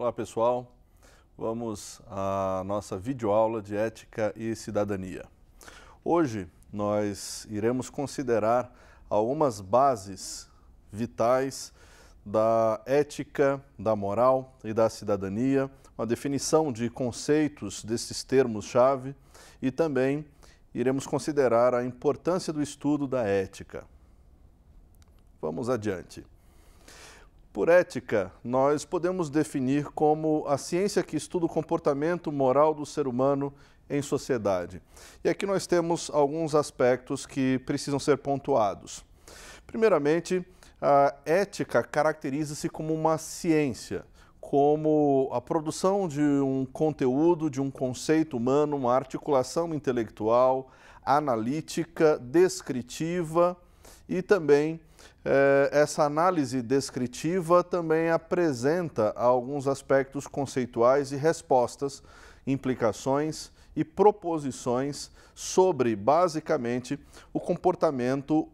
Olá pessoal, vamos à nossa videoaula de Ética e Cidadania. Hoje nós iremos considerar algumas bases vitais da ética, da moral e da cidadania, uma definição de conceitos desses termos-chave e também iremos considerar a importância do estudo da ética. Vamos adiante por ética, nós podemos definir como a ciência que estuda o comportamento moral do ser humano em sociedade. E aqui nós temos alguns aspectos que precisam ser pontuados. Primeiramente, a ética caracteriza-se como uma ciência, como a produção de um conteúdo, de um conceito humano, uma articulação intelectual, analítica, descritiva e também eh, essa análise descritiva também apresenta alguns aspectos conceituais e respostas, implicações e proposições sobre, basicamente, o comportamento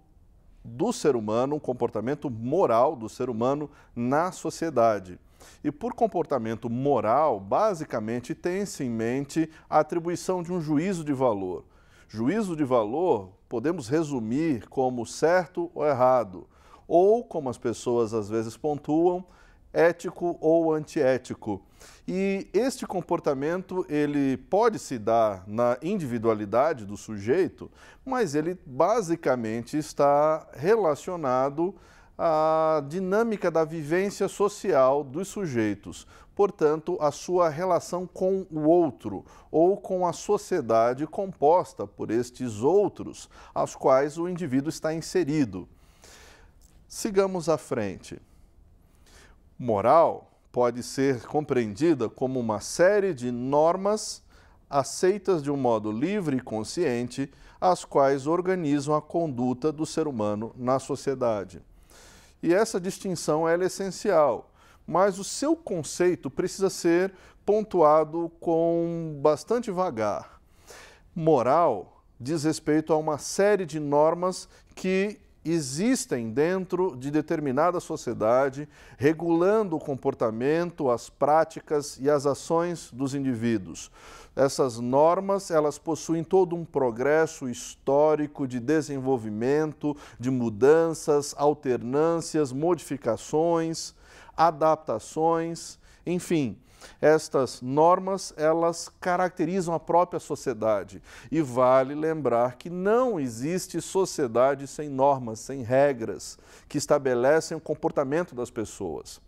do ser humano, o comportamento moral do ser humano na sociedade. E por comportamento moral, basicamente, tem-se em mente a atribuição de um juízo de valor. Juízo de valor podemos resumir como certo ou errado, ou como as pessoas às vezes pontuam, ético ou antiético. E este comportamento ele pode se dar na individualidade do sujeito, mas ele basicamente está relacionado à dinâmica da vivência social dos sujeitos, portanto, a sua relação com o outro ou com a sociedade composta por estes outros aos quais o indivíduo está inserido. Sigamos à frente. Moral pode ser compreendida como uma série de normas aceitas de um modo livre e consciente, as quais organizam a conduta do ser humano na sociedade. E essa distinção é essencial mas o seu conceito precisa ser pontuado com bastante vagar. Moral diz respeito a uma série de normas que existem dentro de determinada sociedade, regulando o comportamento, as práticas e as ações dos indivíduos. Essas normas, elas possuem todo um progresso histórico de desenvolvimento, de mudanças, alternâncias, modificações, adaptações, enfim. Estas normas, elas caracterizam a própria sociedade. E vale lembrar que não existe sociedade sem normas, sem regras que estabelecem o comportamento das pessoas.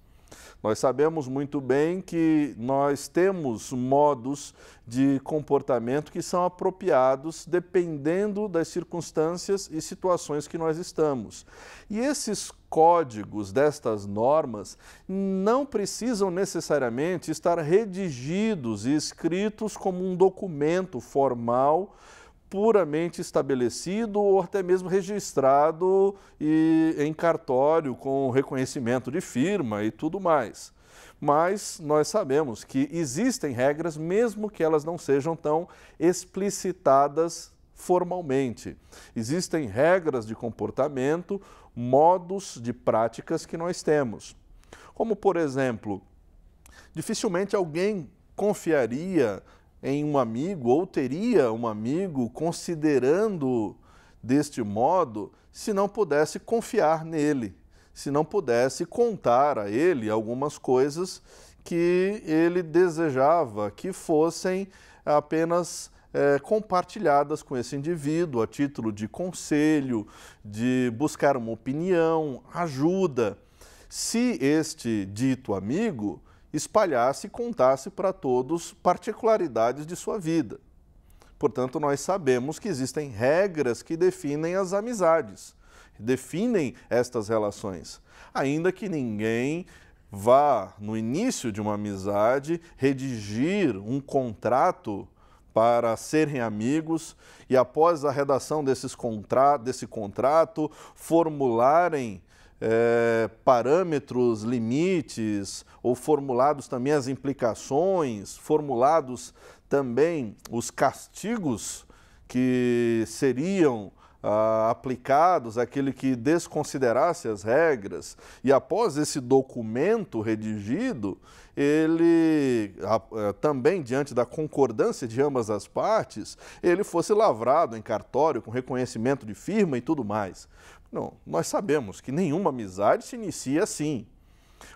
Nós sabemos muito bem que nós temos modos de comportamento que são apropriados dependendo das circunstâncias e situações que nós estamos. E esses códigos destas normas não precisam necessariamente estar redigidos e escritos como um documento formal puramente estabelecido ou até mesmo registrado e, em cartório com reconhecimento de firma e tudo mais. Mas nós sabemos que existem regras, mesmo que elas não sejam tão explicitadas formalmente. Existem regras de comportamento, modos de práticas que nós temos. Como, por exemplo, dificilmente alguém confiaria em um amigo ou teria um amigo considerando deste modo se não pudesse confiar nele, se não pudesse contar a ele algumas coisas que ele desejava que fossem apenas é, compartilhadas com esse indivíduo a título de conselho, de buscar uma opinião, ajuda. Se este dito amigo espalhasse e contasse para todos particularidades de sua vida. Portanto, nós sabemos que existem regras que definem as amizades, definem estas relações. Ainda que ninguém vá, no início de uma amizade, redigir um contrato para serem amigos e após a redação desses contra desse contrato formularem é, parâmetros, limites, ou formulados também as implicações, formulados também os castigos que seriam ah, aplicados àquele que desconsiderasse as regras. E após esse documento redigido, ele é, também, diante da concordância de ambas as partes, ele fosse lavrado em cartório com reconhecimento de firma e tudo mais. Não, nós sabemos que nenhuma amizade se inicia assim.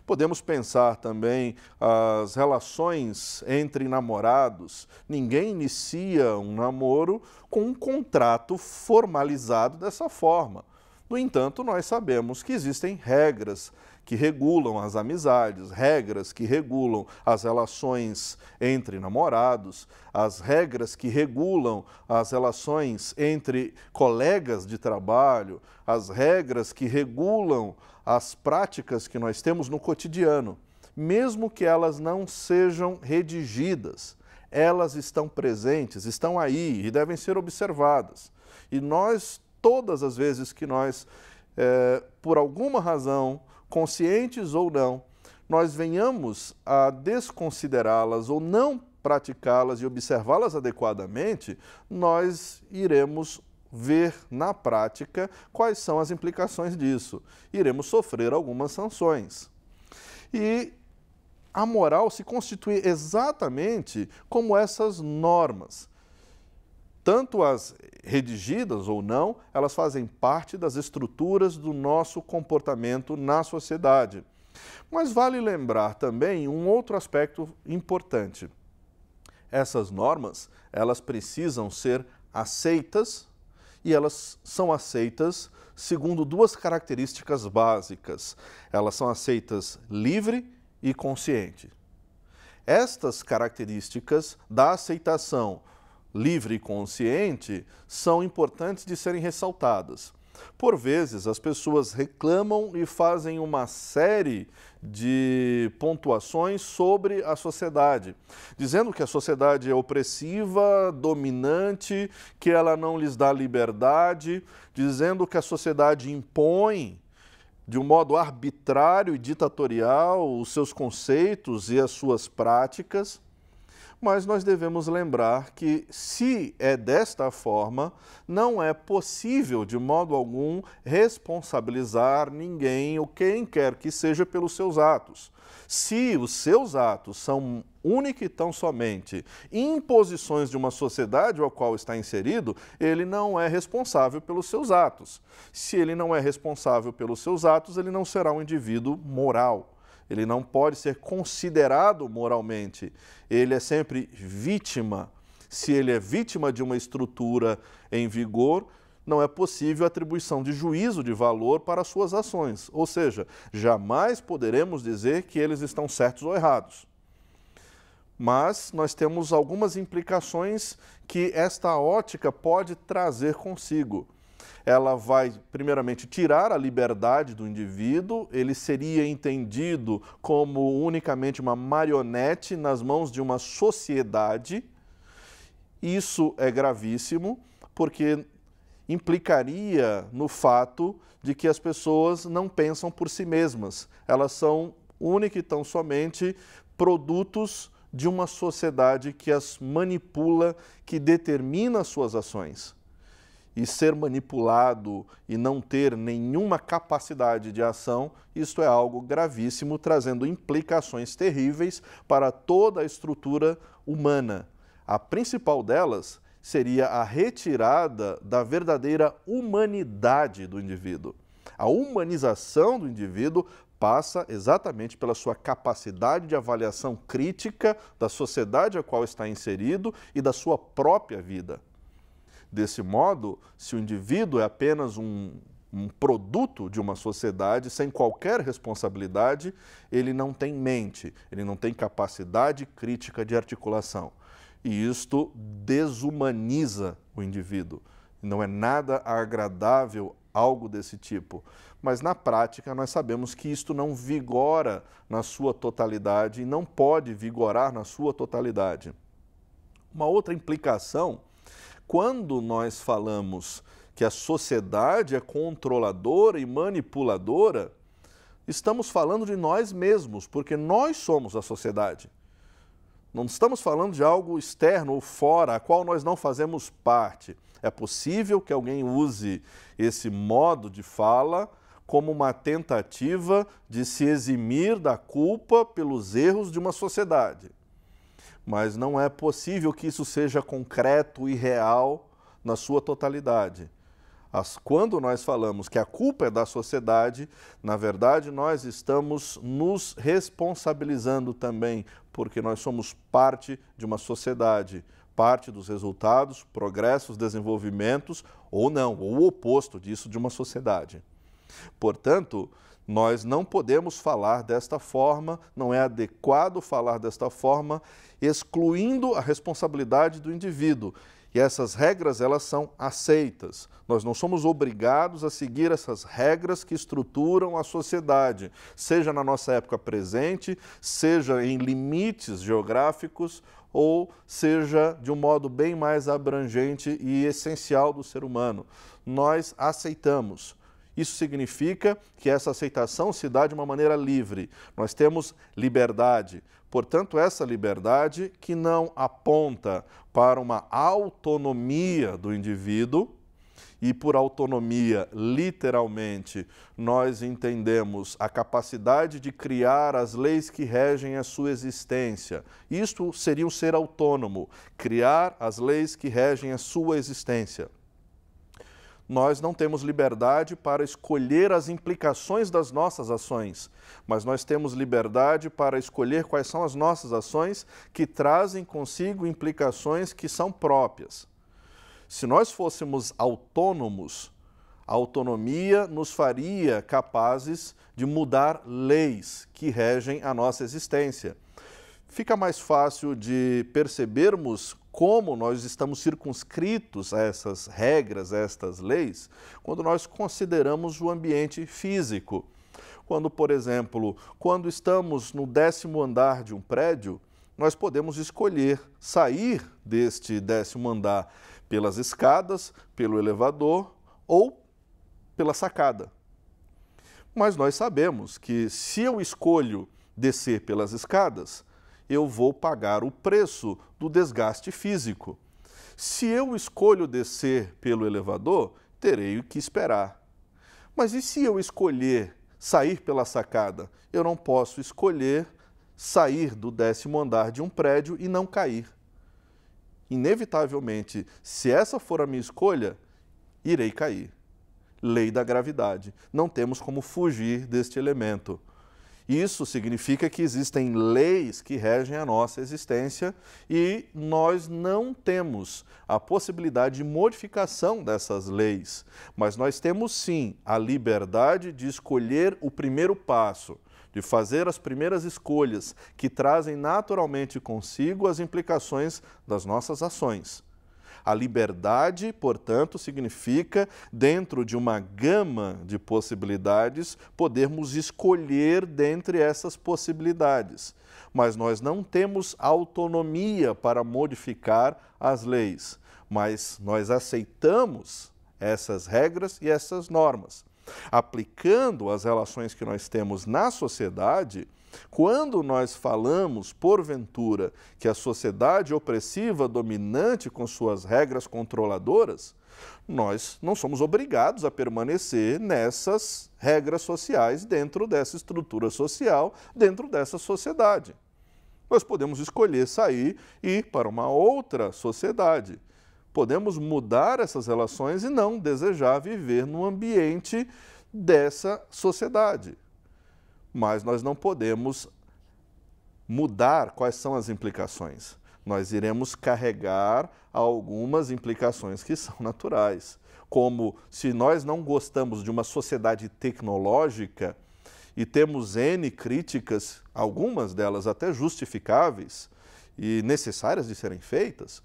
Podemos pensar também as relações entre namorados. Ninguém inicia um namoro com um contrato formalizado dessa forma. No entanto, nós sabemos que existem regras que regulam as amizades, regras que regulam as relações entre namorados, as regras que regulam as relações entre colegas de trabalho, as regras que regulam as práticas que nós temos no cotidiano. Mesmo que elas não sejam redigidas, elas estão presentes, estão aí e devem ser observadas. E nós todas as vezes que nós, é, por alguma razão, conscientes ou não, nós venhamos a desconsiderá-las ou não praticá-las e observá-las adequadamente, nós iremos ver na prática quais são as implicações disso. Iremos sofrer algumas sanções. E a moral se constitui exatamente como essas normas tanto as redigidas ou não, elas fazem parte das estruturas do nosso comportamento na sociedade. Mas vale lembrar também um outro aspecto importante. Essas normas, elas precisam ser aceitas e elas são aceitas segundo duas características básicas. Elas são aceitas livre e consciente. Estas características da aceitação livre e consciente são importantes de serem ressaltadas. Por vezes, as pessoas reclamam e fazem uma série de pontuações sobre a sociedade, dizendo que a sociedade é opressiva, dominante, que ela não lhes dá liberdade, dizendo que a sociedade impõe de um modo arbitrário e ditatorial os seus conceitos e as suas práticas mas nós devemos lembrar que, se é desta forma, não é possível, de modo algum, responsabilizar ninguém ou quem quer que seja pelos seus atos. Se os seus atos são única e tão somente imposições de uma sociedade ao qual está inserido, ele não é responsável pelos seus atos. Se ele não é responsável pelos seus atos, ele não será um indivíduo moral ele não pode ser considerado moralmente, ele é sempre vítima. Se ele é vítima de uma estrutura em vigor, não é possível atribuição de juízo de valor para suas ações. Ou seja, jamais poderemos dizer que eles estão certos ou errados. Mas nós temos algumas implicações que esta ótica pode trazer consigo ela vai, primeiramente, tirar a liberdade do indivíduo, ele seria entendido como unicamente uma marionete nas mãos de uma sociedade. Isso é gravíssimo, porque implicaria no fato de que as pessoas não pensam por si mesmas, elas são única e tão somente produtos de uma sociedade que as manipula, que determina suas ações e ser manipulado e não ter nenhuma capacidade de ação, isto é algo gravíssimo, trazendo implicações terríveis para toda a estrutura humana. A principal delas seria a retirada da verdadeira humanidade do indivíduo. A humanização do indivíduo passa exatamente pela sua capacidade de avaliação crítica da sociedade a qual está inserido e da sua própria vida. Desse modo, se o indivíduo é apenas um, um produto de uma sociedade sem qualquer responsabilidade, ele não tem mente, ele não tem capacidade crítica de articulação. E isto desumaniza o indivíduo. Não é nada agradável algo desse tipo. Mas na prática, nós sabemos que isto não vigora na sua totalidade e não pode vigorar na sua totalidade. Uma outra implicação quando nós falamos que a sociedade é controladora e manipuladora, estamos falando de nós mesmos, porque nós somos a sociedade. Não estamos falando de algo externo ou fora, a qual nós não fazemos parte. É possível que alguém use esse modo de fala como uma tentativa de se eximir da culpa pelos erros de uma sociedade mas não é possível que isso seja concreto e real na sua totalidade. As, quando nós falamos que a culpa é da sociedade, na verdade nós estamos nos responsabilizando também, porque nós somos parte de uma sociedade, parte dos resultados, progressos, desenvolvimentos, ou não, ou o oposto disso de uma sociedade. Portanto, nós não podemos falar desta forma, não é adequado falar desta forma, excluindo a responsabilidade do indivíduo. E essas regras, elas são aceitas. Nós não somos obrigados a seguir essas regras que estruturam a sociedade, seja na nossa época presente, seja em limites geográficos ou seja de um modo bem mais abrangente e essencial do ser humano. Nós aceitamos, isso significa que essa aceitação se dá de uma maneira livre. Nós temos liberdade. Portanto, essa liberdade que não aponta para uma autonomia do indivíduo, e por autonomia, literalmente, nós entendemos a capacidade de criar as leis que regem a sua existência. Isto seria um ser autônomo, criar as leis que regem a sua existência nós não temos liberdade para escolher as implicações das nossas ações, mas nós temos liberdade para escolher quais são as nossas ações que trazem consigo implicações que são próprias. Se nós fôssemos autônomos, a autonomia nos faria capazes de mudar leis que regem a nossa existência. Fica mais fácil de percebermos como nós estamos circunscritos a essas regras, a estas leis, quando nós consideramos o ambiente físico. Quando, por exemplo, quando estamos no décimo andar de um prédio, nós podemos escolher sair deste décimo andar pelas escadas, pelo elevador ou pela sacada. Mas nós sabemos que se eu escolho descer pelas escadas, eu vou pagar o preço do desgaste físico. Se eu escolho descer pelo elevador, terei que esperar. Mas e se eu escolher sair pela sacada? Eu não posso escolher sair do décimo andar de um prédio e não cair. Inevitavelmente, se essa for a minha escolha, irei cair. Lei da gravidade. Não temos como fugir deste elemento. Isso significa que existem leis que regem a nossa existência e nós não temos a possibilidade de modificação dessas leis, mas nós temos sim a liberdade de escolher o primeiro passo de fazer as primeiras escolhas que trazem naturalmente consigo as implicações das nossas ações. A liberdade, portanto, significa, dentro de uma gama de possibilidades, podermos escolher dentre essas possibilidades. Mas nós não temos autonomia para modificar as leis, mas nós aceitamos essas regras e essas normas. Aplicando as relações que nós temos na sociedade, quando nós falamos, porventura, que a sociedade opressiva dominante com suas regras controladoras, nós não somos obrigados a permanecer nessas regras sociais, dentro dessa estrutura social, dentro dessa sociedade. Nós podemos escolher sair e ir para uma outra sociedade. Podemos mudar essas relações e não desejar viver no ambiente dessa sociedade mas nós não podemos mudar quais são as implicações. Nós iremos carregar algumas implicações que são naturais, como se nós não gostamos de uma sociedade tecnológica e temos N críticas, algumas delas até justificáveis e necessárias de serem feitas,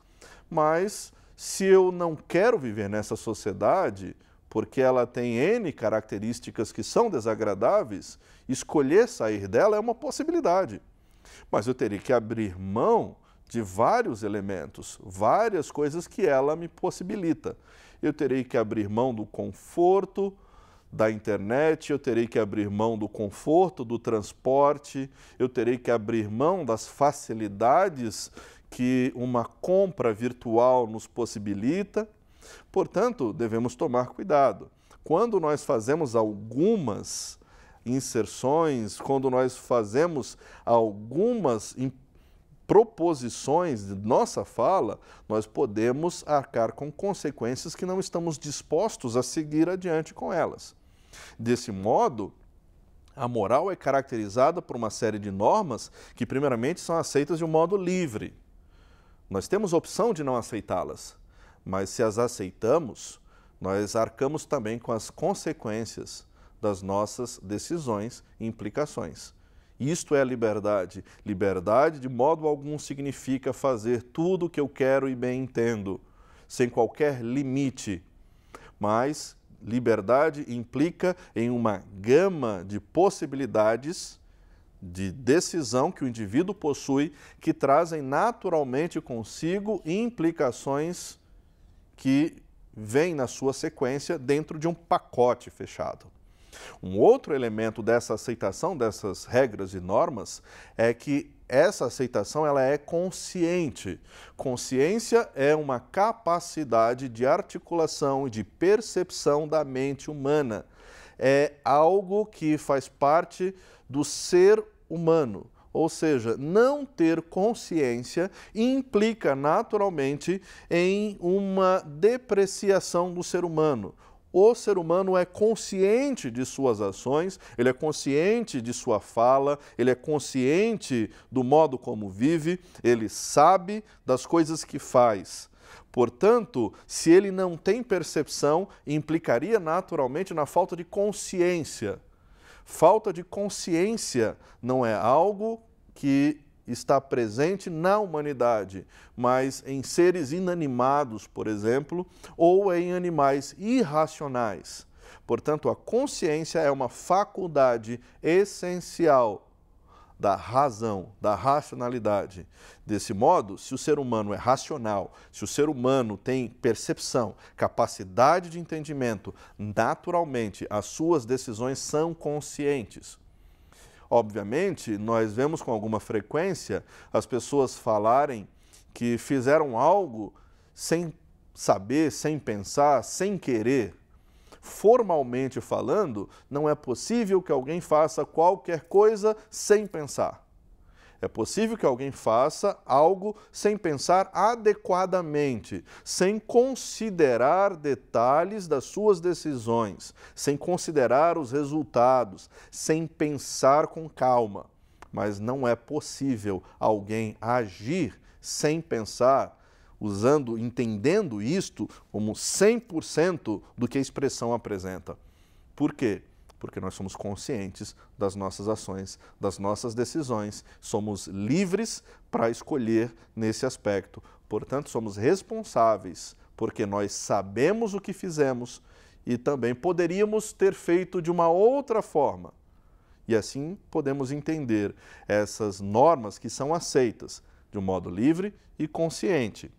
mas se eu não quero viver nessa sociedade, porque ela tem N características que são desagradáveis, escolher sair dela é uma possibilidade. Mas eu teria que abrir mão de vários elementos, várias coisas que ela me possibilita. Eu terei que abrir mão do conforto da internet, eu terei que abrir mão do conforto do transporte, eu terei que abrir mão das facilidades que uma compra virtual nos possibilita. Portanto, devemos tomar cuidado. Quando nós fazemos algumas inserções, quando nós fazemos algumas proposições de nossa fala, nós podemos arcar com consequências que não estamos dispostos a seguir adiante com elas. Desse modo, a moral é caracterizada por uma série de normas que, primeiramente, são aceitas de um modo livre. Nós temos opção de não aceitá-las mas se as aceitamos, nós arcamos também com as consequências das nossas decisões e implicações. Isto é liberdade. Liberdade, de modo algum, significa fazer tudo o que eu quero e bem entendo, sem qualquer limite. Mas liberdade implica em uma gama de possibilidades de decisão que o indivíduo possui que trazem naturalmente consigo implicações que vem na sua sequência dentro de um pacote fechado. Um outro elemento dessa aceitação dessas regras e normas é que essa aceitação ela é consciente. Consciência é uma capacidade de articulação e de percepção da mente humana. É algo que faz parte do ser humano. Ou seja, não ter consciência implica naturalmente em uma depreciação do ser humano. O ser humano é consciente de suas ações, ele é consciente de sua fala, ele é consciente do modo como vive, ele sabe das coisas que faz. Portanto, se ele não tem percepção, implicaria naturalmente na falta de consciência Falta de consciência não é algo que está presente na humanidade, mas em seres inanimados, por exemplo, ou em animais irracionais. Portanto, a consciência é uma faculdade essencial da razão, da racionalidade. Desse modo, se o ser humano é racional, se o ser humano tem percepção, capacidade de entendimento, naturalmente as suas decisões são conscientes. Obviamente, nós vemos com alguma frequência as pessoas falarem que fizeram algo sem saber, sem pensar, sem querer formalmente falando, não é possível que alguém faça qualquer coisa sem pensar. É possível que alguém faça algo sem pensar adequadamente, sem considerar detalhes das suas decisões, sem considerar os resultados, sem pensar com calma. Mas não é possível alguém agir sem pensar usando, entendendo isto como 100% do que a expressão apresenta. Por quê? Porque nós somos conscientes das nossas ações, das nossas decisões, somos livres para escolher nesse aspecto. Portanto, somos responsáveis, porque nós sabemos o que fizemos e também poderíamos ter feito de uma outra forma. E assim podemos entender essas normas que são aceitas de um modo livre e consciente.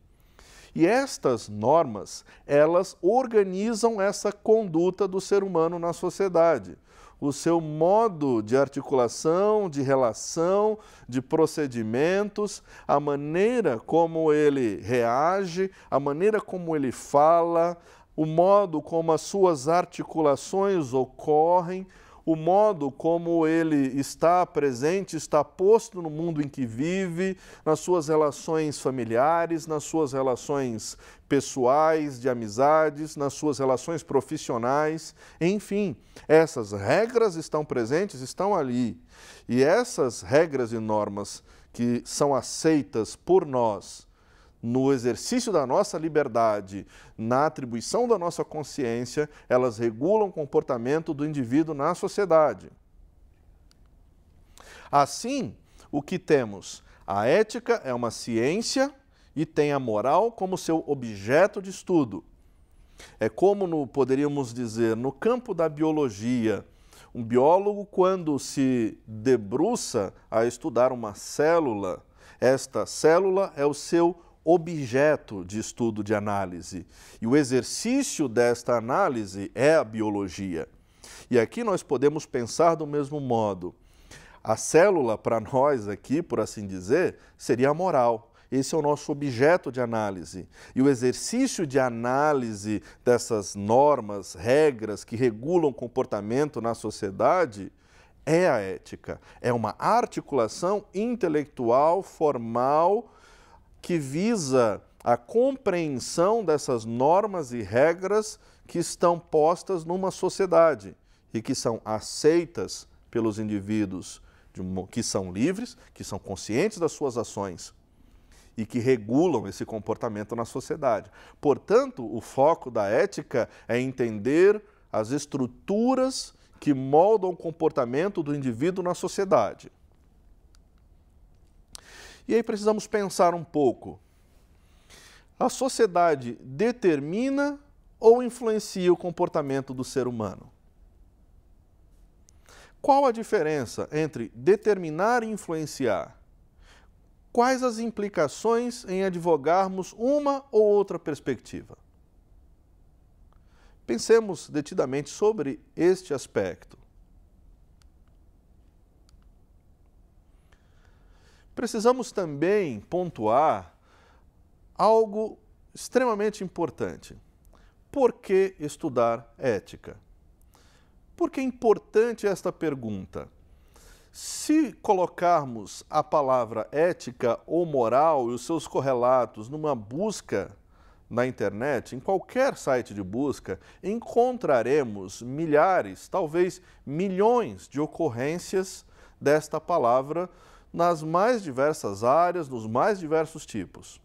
E estas normas, elas organizam essa conduta do ser humano na sociedade o seu modo de articulação, de relação, de procedimentos, a maneira como ele reage, a maneira como ele fala, o modo como as suas articulações ocorrem, o modo como ele está presente, está posto no mundo em que vive, nas suas relações familiares, nas suas relações pessoais, de amizades, nas suas relações profissionais, enfim, essas regras estão presentes, estão ali. E essas regras e normas que são aceitas por nós no exercício da nossa liberdade, na atribuição da nossa consciência, elas regulam o comportamento do indivíduo na sociedade. Assim, o que temos? A ética é uma ciência e tem a moral como seu objeto de estudo. É como no, poderíamos dizer, no campo da biologia, um biólogo, quando se debruça a estudar uma célula, esta célula é o seu objeto de estudo de análise. E o exercício desta análise é a biologia. E aqui nós podemos pensar do mesmo modo. A célula, para nós aqui, por assim dizer, seria a moral. Esse é o nosso objeto de análise. E o exercício de análise dessas normas, regras que regulam o comportamento na sociedade é a ética. É uma articulação intelectual, formal, que visa a compreensão dessas normas e regras que estão postas numa sociedade e que são aceitas pelos indivíduos uma, que são livres, que são conscientes das suas ações e que regulam esse comportamento na sociedade. Portanto, o foco da ética é entender as estruturas que moldam o comportamento do indivíduo na sociedade. E aí precisamos pensar um pouco. A sociedade determina ou influencia o comportamento do ser humano? Qual a diferença entre determinar e influenciar? Quais as implicações em advogarmos uma ou outra perspectiva? Pensemos detidamente sobre este aspecto. precisamos também pontuar algo extremamente importante. Por que estudar ética? Por que é importante esta pergunta? Se colocarmos a palavra ética ou moral e os seus correlatos numa busca na internet, em qualquer site de busca, encontraremos milhares, talvez milhões de ocorrências desta palavra nas mais diversas áreas, nos mais diversos tipos.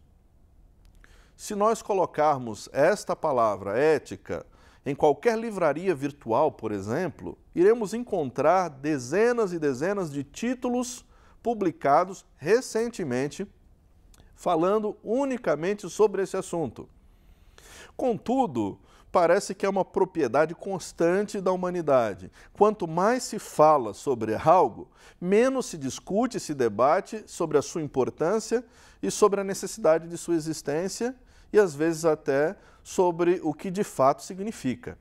Se nós colocarmos esta palavra ética em qualquer livraria virtual, por exemplo, iremos encontrar dezenas e dezenas de títulos publicados recentemente falando unicamente sobre esse assunto. Contudo, parece que é uma propriedade constante da humanidade. Quanto mais se fala sobre algo, menos se discute, se debate sobre a sua importância e sobre a necessidade de sua existência e às vezes até sobre o que de fato significa.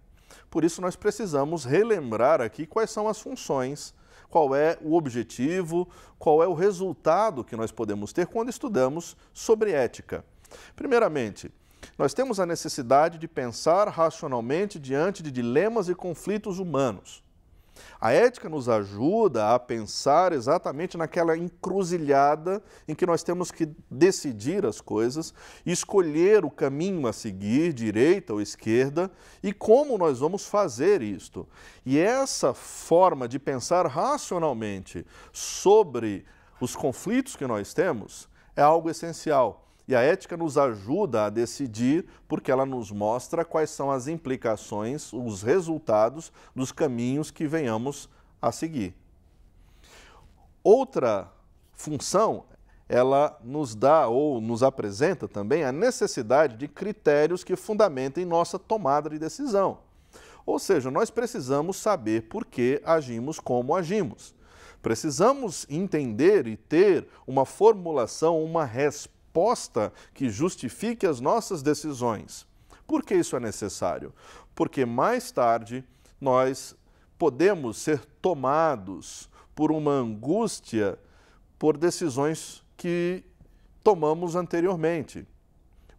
Por isso nós precisamos relembrar aqui quais são as funções qual é o objetivo, qual é o resultado que nós podemos ter quando estudamos sobre ética. Primeiramente, nós temos a necessidade de pensar racionalmente diante de dilemas e conflitos humanos. A ética nos ajuda a pensar exatamente naquela encruzilhada em que nós temos que decidir as coisas, escolher o caminho a seguir, direita ou esquerda, e como nós vamos fazer isto. E essa forma de pensar racionalmente sobre os conflitos que nós temos é algo essencial e a ética nos ajuda a decidir porque ela nos mostra quais são as implicações, os resultados dos caminhos que venhamos a seguir. Outra função, ela nos dá ou nos apresenta também a necessidade de critérios que fundamentem nossa tomada de decisão. Ou seja, nós precisamos saber por que agimos como agimos. Precisamos entender e ter uma formulação, uma resposta resposta que justifique as nossas decisões. Por que isso é necessário? Porque mais tarde nós podemos ser tomados por uma angústia por decisões que tomamos anteriormente.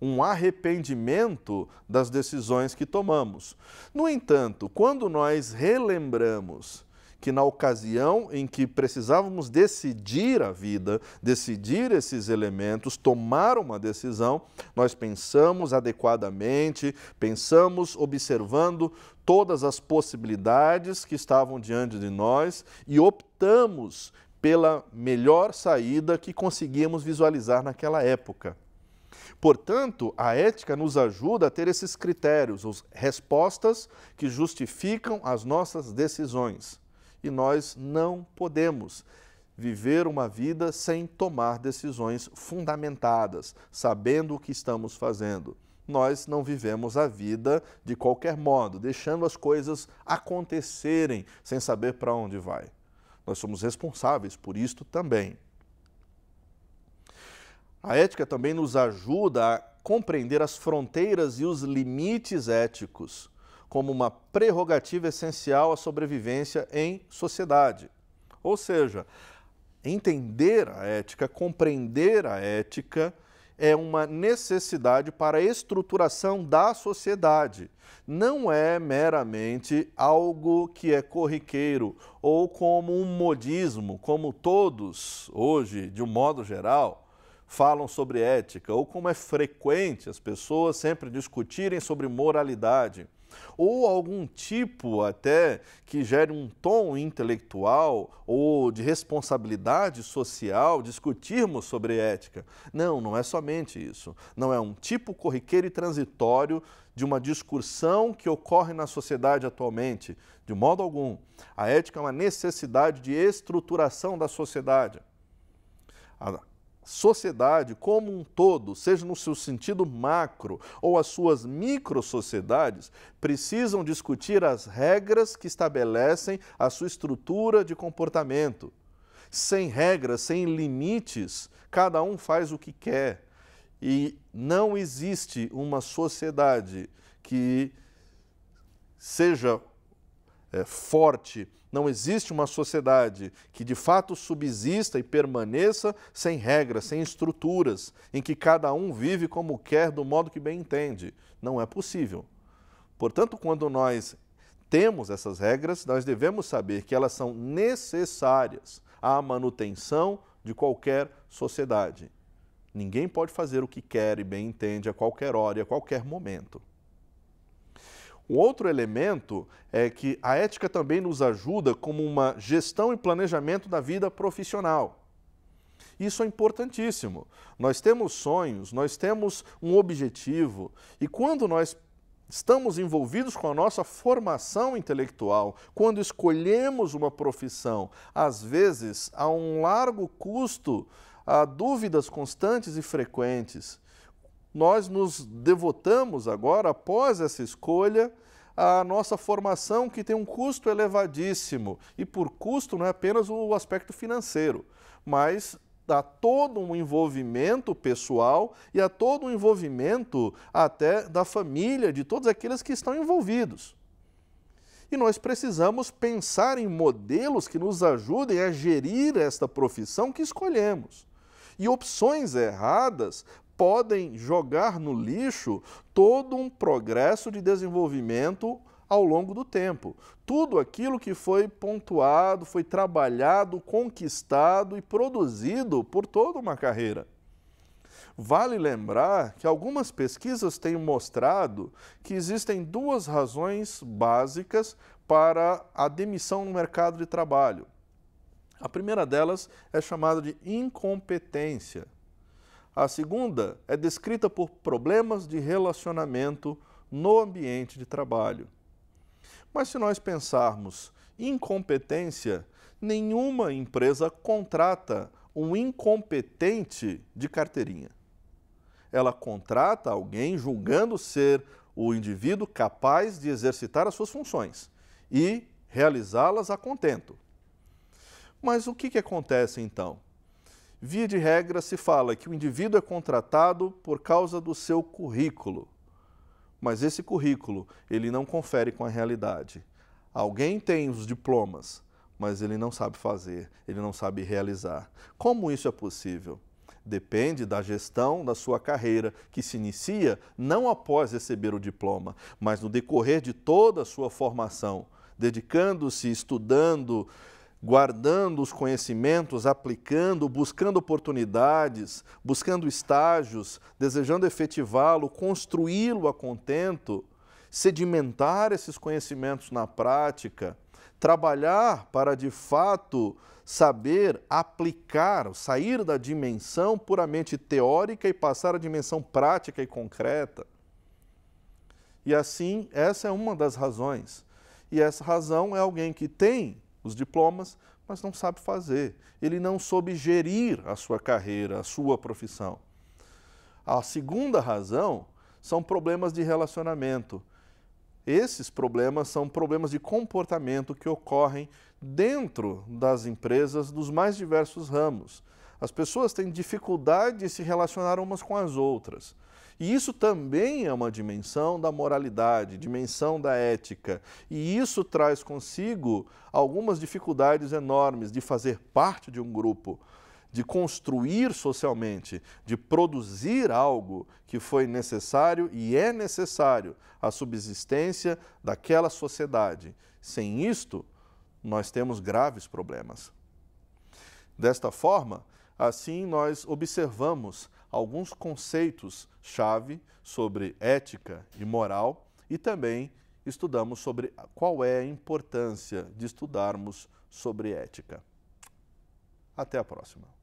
Um arrependimento das decisões que tomamos. No entanto, quando nós relembramos que na ocasião em que precisávamos decidir a vida, decidir esses elementos, tomar uma decisão, nós pensamos adequadamente, pensamos observando todas as possibilidades que estavam diante de nós e optamos pela melhor saída que conseguíamos visualizar naquela época. Portanto, a ética nos ajuda a ter esses critérios, as respostas que justificam as nossas decisões e nós não podemos viver uma vida sem tomar decisões fundamentadas, sabendo o que estamos fazendo. Nós não vivemos a vida de qualquer modo, deixando as coisas acontecerem sem saber para onde vai. Nós somos responsáveis por isto também. A ética também nos ajuda a compreender as fronteiras e os limites éticos como uma prerrogativa essencial à sobrevivência em sociedade. Ou seja, entender a ética, compreender a ética, é uma necessidade para a estruturação da sociedade. Não é meramente algo que é corriqueiro ou como um modismo, como todos hoje, de um modo geral, falam sobre ética, ou como é frequente as pessoas sempre discutirem sobre moralidade ou algum tipo até que gere um tom intelectual ou de responsabilidade social discutirmos sobre ética. Não, não é somente isso. Não é um tipo corriqueiro e transitório de uma discussão que ocorre na sociedade atualmente, de modo algum. A ética é uma necessidade de estruturação da sociedade. A sociedade como um todo, seja no seu sentido macro ou as suas micro sociedades, precisam discutir as regras que estabelecem a sua estrutura de comportamento. Sem regras, sem limites, cada um faz o que quer. E não existe uma sociedade que seja é, forte, não existe uma sociedade que de fato subsista e permaneça sem regras, sem estruturas, em que cada um vive como quer, do modo que bem entende. Não é possível. Portanto, quando nós temos essas regras, nós devemos saber que elas são necessárias à manutenção de qualquer sociedade. Ninguém pode fazer o que quer e bem entende a qualquer hora e a qualquer momento. Um outro elemento é que a ética também nos ajuda como uma gestão e planejamento da vida profissional. Isso é importantíssimo. Nós temos sonhos, nós temos um objetivo, e quando nós estamos envolvidos com a nossa formação intelectual, quando escolhemos uma profissão, às vezes há um largo custo, há dúvidas constantes e frequentes nós nos devotamos agora, após essa escolha, à nossa formação que tem um custo elevadíssimo. E por custo não é apenas o aspecto financeiro, mas a todo um envolvimento pessoal e a todo um envolvimento até da família, de todos aqueles que estão envolvidos. E nós precisamos pensar em modelos que nos ajudem a gerir esta profissão que escolhemos. E opções erradas podem jogar no lixo todo um progresso de desenvolvimento ao longo do tempo. Tudo aquilo que foi pontuado, foi trabalhado, conquistado e produzido por toda uma carreira. Vale lembrar que algumas pesquisas têm mostrado que existem duas razões básicas para a demissão no mercado de trabalho. A primeira delas é chamada de incompetência. A segunda é descrita por problemas de relacionamento no ambiente de trabalho. Mas se nós pensarmos incompetência, nenhuma empresa contrata um incompetente de carteirinha. Ela contrata alguém julgando ser o indivíduo capaz de exercitar as suas funções e realizá-las a contento. Mas o que, que acontece então? Via de regra, se fala que o indivíduo é contratado por causa do seu currículo, mas esse currículo ele não confere com a realidade. Alguém tem os diplomas, mas ele não sabe fazer, ele não sabe realizar. Como isso é possível? Depende da gestão da sua carreira, que se inicia não após receber o diploma, mas no decorrer de toda a sua formação, dedicando-se, estudando, guardando os conhecimentos, aplicando, buscando oportunidades, buscando estágios, desejando efetivá-lo, construí-lo a contento, sedimentar esses conhecimentos na prática, trabalhar para de fato saber aplicar, sair da dimensão puramente teórica e passar à dimensão prática e concreta. E assim, essa é uma das razões. E essa razão é alguém que tem os diplomas, mas não sabe fazer. Ele não soube gerir a sua carreira, a sua profissão. A segunda razão são problemas de relacionamento. Esses problemas são problemas de comportamento que ocorrem dentro das empresas dos mais diversos ramos. As pessoas têm dificuldade de se relacionar umas com as outras. E isso também é uma dimensão da moralidade, dimensão da ética. E isso traz consigo algumas dificuldades enormes de fazer parte de um grupo, de construir socialmente, de produzir algo que foi necessário e é necessário à subsistência daquela sociedade. Sem isto, nós temos graves problemas. Desta forma, assim nós observamos alguns conceitos chave sobre ética e moral e também estudamos sobre qual é a importância de estudarmos sobre ética. Até a próxima.